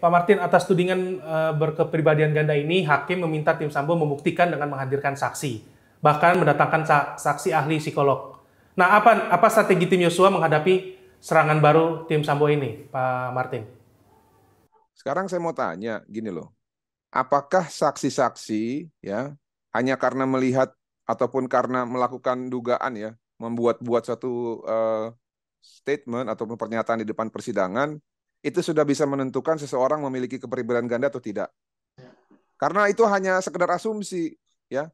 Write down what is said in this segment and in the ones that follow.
Pak Martin, atas tudingan uh, berkepribadian ganda ini, hakim meminta tim Sambo membuktikan dengan menghadirkan saksi, bahkan mendatangkan saksi ahli psikolog. Nah, apa apa strategi tim Yosua menghadapi serangan baru tim Sambo ini, Pak Martin? Sekarang saya mau tanya, gini loh, apakah saksi-saksi ya hanya karena melihat ataupun karena melakukan dugaan ya membuat-buat satu uh, eh, statement ataupun pernyataan di depan persidangan itu sudah bisa menentukan seseorang memiliki kepribadian ganda atau tidak. Ya. Karena itu hanya sekedar asumsi, ya.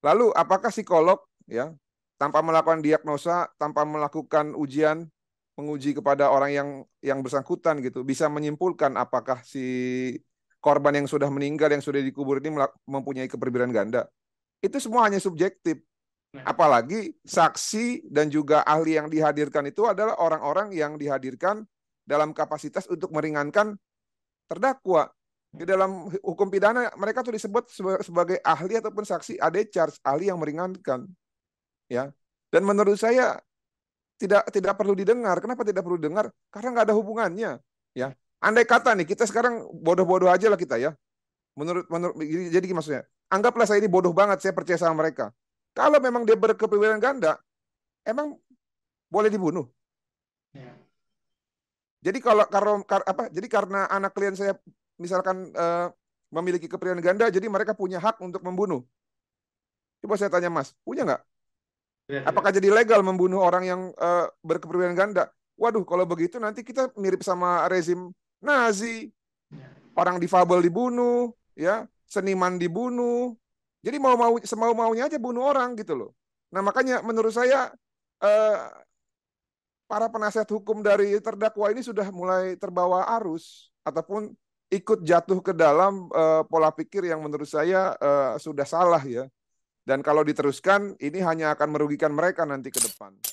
Lalu apakah psikolog ya tanpa melakukan diagnosa, tanpa melakukan ujian menguji kepada orang yang yang bersangkutan gitu, bisa menyimpulkan apakah si korban yang sudah meninggal yang sudah dikubur ini mempunyai kepribadian ganda. Itu semua hanya subjektif. Ya. Apalagi saksi dan juga ahli yang dihadirkan itu adalah orang-orang yang dihadirkan dalam kapasitas untuk meringankan terdakwa. Di dalam hukum pidana mereka tuh disebut sebagai ahli ataupun saksi ada charge ahli yang meringankan. Ya. Dan menurut saya tidak tidak perlu didengar. Kenapa tidak perlu didengar? Karena nggak ada hubungannya, ya. Andai kata nih kita sekarang bodoh-bodoh aja lah kita ya. Menurut menurut jadi maksudnya, anggaplah saya ini bodoh banget, saya percaya sama mereka. Kalau memang dia berkepribadian ganda, emang boleh dibunuh? Jadi kalau karena kar, apa? Jadi karena anak klien saya misalkan uh, memiliki kepribadian ganda, jadi mereka punya hak untuk membunuh. Coba saya tanya Mas, punya nggak? Iya, iya. Apakah jadi legal membunuh orang yang uh, eh, berkepribadian ganda? Waduh, kalau begitu nanti kita mirip sama rezim Nazi. Iya. Orang difabel dibunuh, ya, seniman dibunuh. Jadi mau mau semau maunya aja bunuh orang gitu loh. Nah makanya menurut saya eh, para penasihat hukum dari terdakwa ini sudah mulai terbawa arus ataupun ikut jatuh ke dalam uh, pola pikir yang menurut saya uh, sudah salah ya. Dan kalau diteruskan ini hanya akan merugikan mereka nanti ke depan.